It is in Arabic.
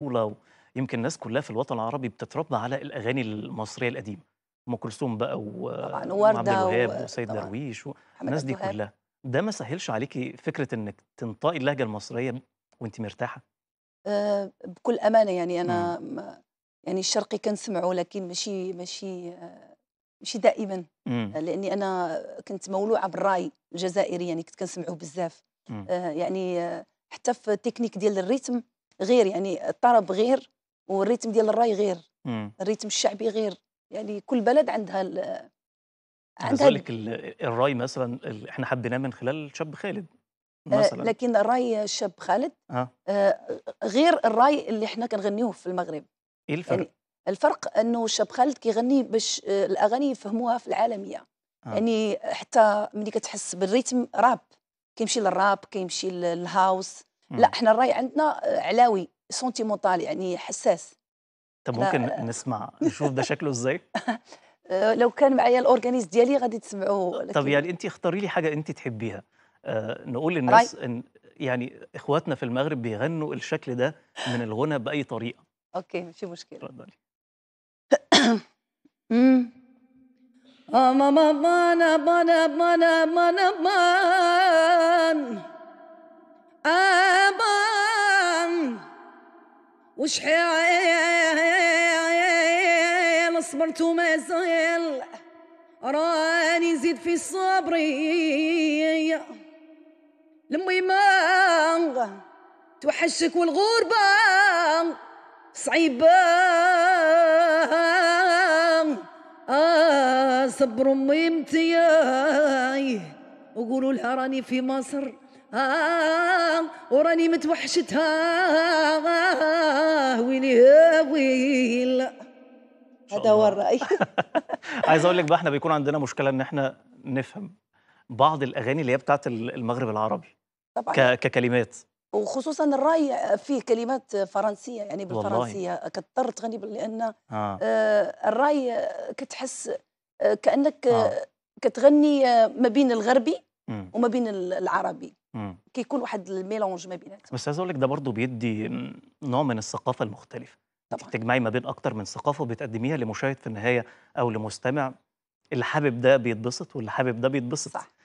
طفوله يمكن الناس كلها في الوطن العربي بتتربى على الاغاني المصريه القديمه ام كلثوم بقى وعبد الوهاب وسيد درويش الناس دي كلها ده ما سهلش عليكي فكره انك تنطقي اللهجه المصريه وانت مرتاحه أه بكل امانه يعني انا م. يعني الشرقي كنسمعه لكن ماشي ماشي آه، ماشي دائما مم. آه، لاني انا كنت مولوعه بالراي الجزائري يعني كنت كنسمعه بزاف أه يعني آه، حتى في التكنيك ديال الريتم غير يعني الطرب غير والريتم ديال الراي غير مم. الريتم الشعبي غير يعني كل بلد عندها يعني عندها لك الراي مثلا احنا حبيناه من خلال شاب خالد آه، مثلا آه لكن راي الشاب خالد آه. آه غير الراي اللي احنا كنغنيوه في المغرب ايه الفرق؟ يعني الفرق انه الشاب خالد كيغني باش آه، الاغاني يفهموها في العالميه آه. يعني حتى ملي كتحس بالريتم راب كيمشي للراب كيمشي للهاوس لا إمم. احنا الراي عندنا علاوي سونتيمونتال يعني حساس طب ممكن نسمع نشوف ده شكله ازاي آه، لو كان معايا الاورجانيز ديالي غادي تسمعوه طب يعني انت اختاري لي حاجه انت تحبيها آه نقول للناس راي. ان يعني اخواتنا في المغرب بيغنوا الشكل ده من الغنى باي طريقه اوكي ماشي مشكله اتفضلي إمم. آه، ما ما ما ما ما ما وشحال صبرت وما زال راني زيد في صبري المهم توحشك والغربة صعيبة آه صبروا ميمتي وقولوا لها راني في مصر آه وراني متوحشتها هو الراي عايز اقول لك بقى احنا بيكون عندنا مشكله ان احنا نفهم بعض الاغاني اللي هي بتاعت المغرب العربي طبعا ككلمات وخصوصا الراي في كلمات فرنسيه يعني بالفرنسيه كثر تغني لان آه. آه. الراي كتحس آه، كانك آه. آه، كتغني ما بين الغربي م. وما بين العربي كيكون واحد الميلونج ما بيناتهم بس عايز اقول لك ده برضه بيدي نوع من الثقافه المختلفه طبعا تجمعي ما بين اكتر من ثقافه بتقدميها لمشاهد في النهايه او لمستمع اللي حابب ده بيتبسط واللي حابب ده بيتبسط صح